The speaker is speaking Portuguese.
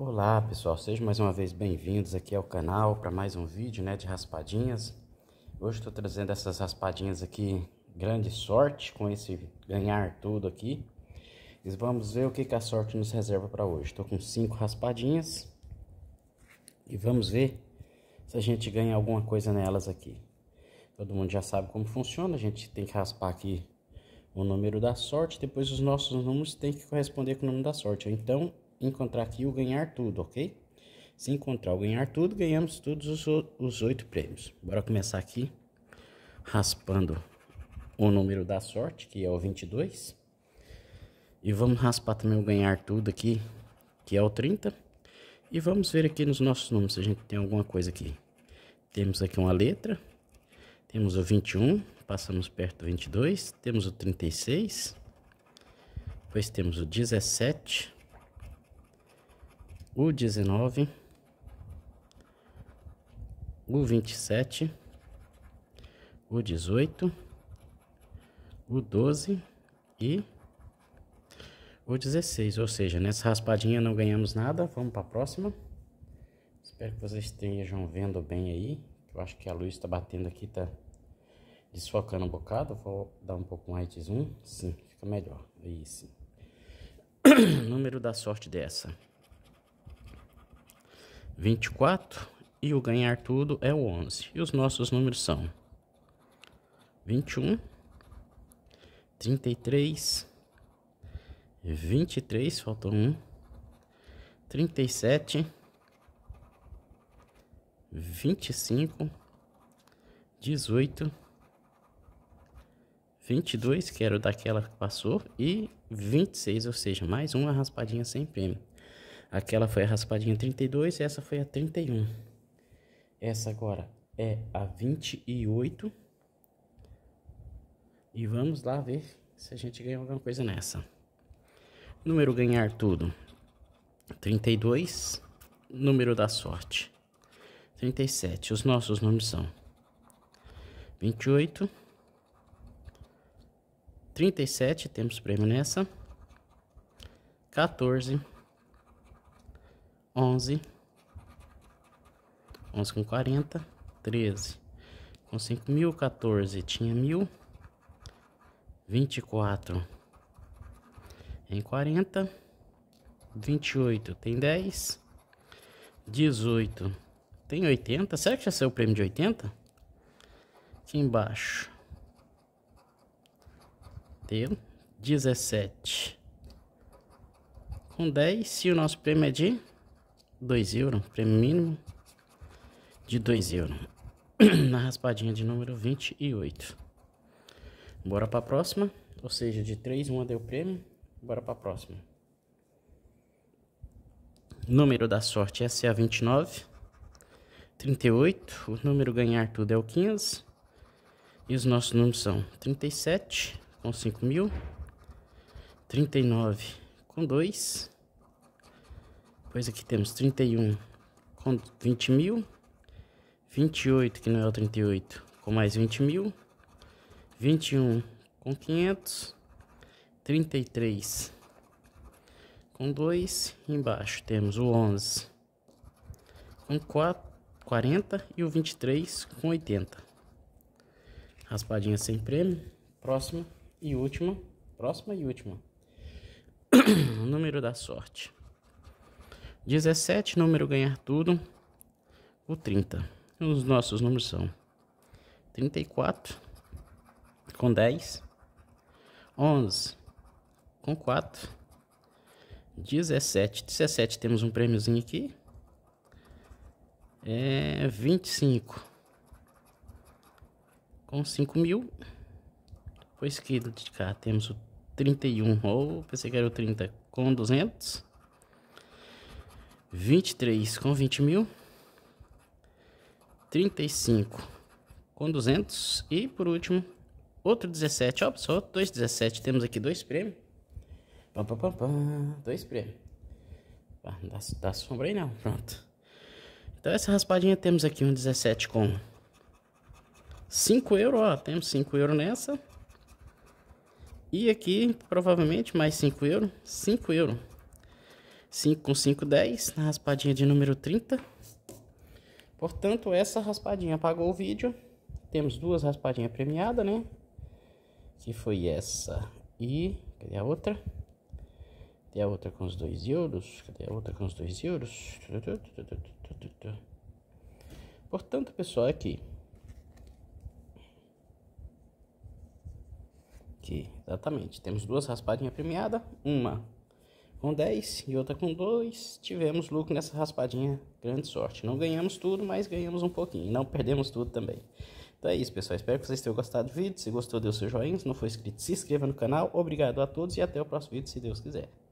Olá pessoal, sejam mais uma vez bem-vindos aqui ao canal para mais um vídeo né, de raspadinhas. Hoje estou trazendo essas raspadinhas aqui, grande sorte com esse ganhar tudo aqui. E vamos ver o que, que a sorte nos reserva para hoje. Estou com cinco raspadinhas e vamos ver se a gente ganha alguma coisa nelas aqui. Todo mundo já sabe como funciona, a gente tem que raspar aqui o número da sorte, depois os nossos números têm que corresponder com o número da sorte. Então, encontrar aqui o ganhar tudo, ok? Se encontrar o ganhar tudo, ganhamos todos os oito prêmios. Bora começar aqui raspando o número da sorte, que é o 22. E vamos raspar também o ganhar tudo aqui, que é o 30. E vamos ver aqui nos nossos números se a gente tem alguma coisa aqui. Temos aqui uma letra, temos o 21, passamos perto do 22, temos o 36, depois temos o 17, o 19, o 27, o 18, o 12 e o 16. Ou seja, nessa raspadinha não ganhamos nada. Vamos para a próxima. Espero que vocês estejam vendo bem aí. Eu acho que a luz está batendo aqui, tá desfocando um bocado. Vou dar um pouco mais de zoom. Sim, fica melhor. Aí sim. Número da sorte dessa. 24 e o ganhar tudo é o 11. E os nossos números são 21, 33, 23, faltou um, 37, 25, 18, 22, que era o daquela que passou, e 26, ou seja, mais uma raspadinha sem prêmio. Aquela foi a raspadinha 32 e essa foi a 31. Essa agora é a 28. E vamos lá ver se a gente ganha alguma coisa nessa. Número ganhar tudo. 32, número da sorte. 37, os nossos nomes são. 28, 37, temos prêmio nessa. 14, 11, 11 com 40, 13. Com 5 mil, 14. Tinha mil, 24 em 40, 28 tem 10, 18 tem 80. Será que já saiu o prêmio de 80? Aqui embaixo. Deu 17 com 10 e o nosso prêmio é de 2 euros, prêmio mínimo de 2 euros. Na raspadinha de número 28. Bora pra próxima. Ou seja, de 3, uma deu prêmio. Bora pra próxima. Número da sorte, é a 29. 38. O número ganhar tudo é o 15. E os nossos números são 37 com 5 mil. 39 com 2 depois aqui temos 31 com 20 mil. 28, que não é o 38, com mais 20 mil. 21 com 500. 33 com 2. Embaixo temos o 11 com 4, 40 e o 23 com 80. Raspadinha sem prêmio. Próxima e última. Próxima e última. número da sorte. 17, número ganhar tudo, o 30. Os nossos números são 34 com 10, 11 com 4, 17. 17 temos um prêmiozinho aqui. É 25 com 5 mil. Depois que de cá temos o 31, ou pensei que era o 30 com 200. 23 com 20 mil, 35 com 200 e por último outro 17, ó pessoal, dois 17, temos aqui dois prêmios, pam, pam, pam, pam, dois prêmios, ah, dá, dá sombra aí não, pronto. Então essa raspadinha temos aqui um 17 com 5 euros, ó, temos 5 euros nessa. E aqui, provavelmente, mais 5 euros, 5 euros. 5 com 5, 10. Na raspadinha de número 30. Portanto, essa raspadinha apagou o vídeo. Temos duas raspadinhas premiadas, né? Que foi essa e... Cadê a outra? Cadê a outra com os 2 euros? Cadê a outra com os 2 euros? Portanto, pessoal, aqui. Aqui, exatamente. Temos duas raspadinhas premiadas. Uma com 10 e outra com 2, tivemos lucro nessa raspadinha, grande sorte. Não ganhamos tudo, mas ganhamos um pouquinho, não perdemos tudo também. Então é isso, pessoal. Espero que vocês tenham gostado do vídeo. Se gostou, dê o seu joinha. Se não for inscrito, se inscreva no canal. Obrigado a todos e até o próximo vídeo, se Deus quiser.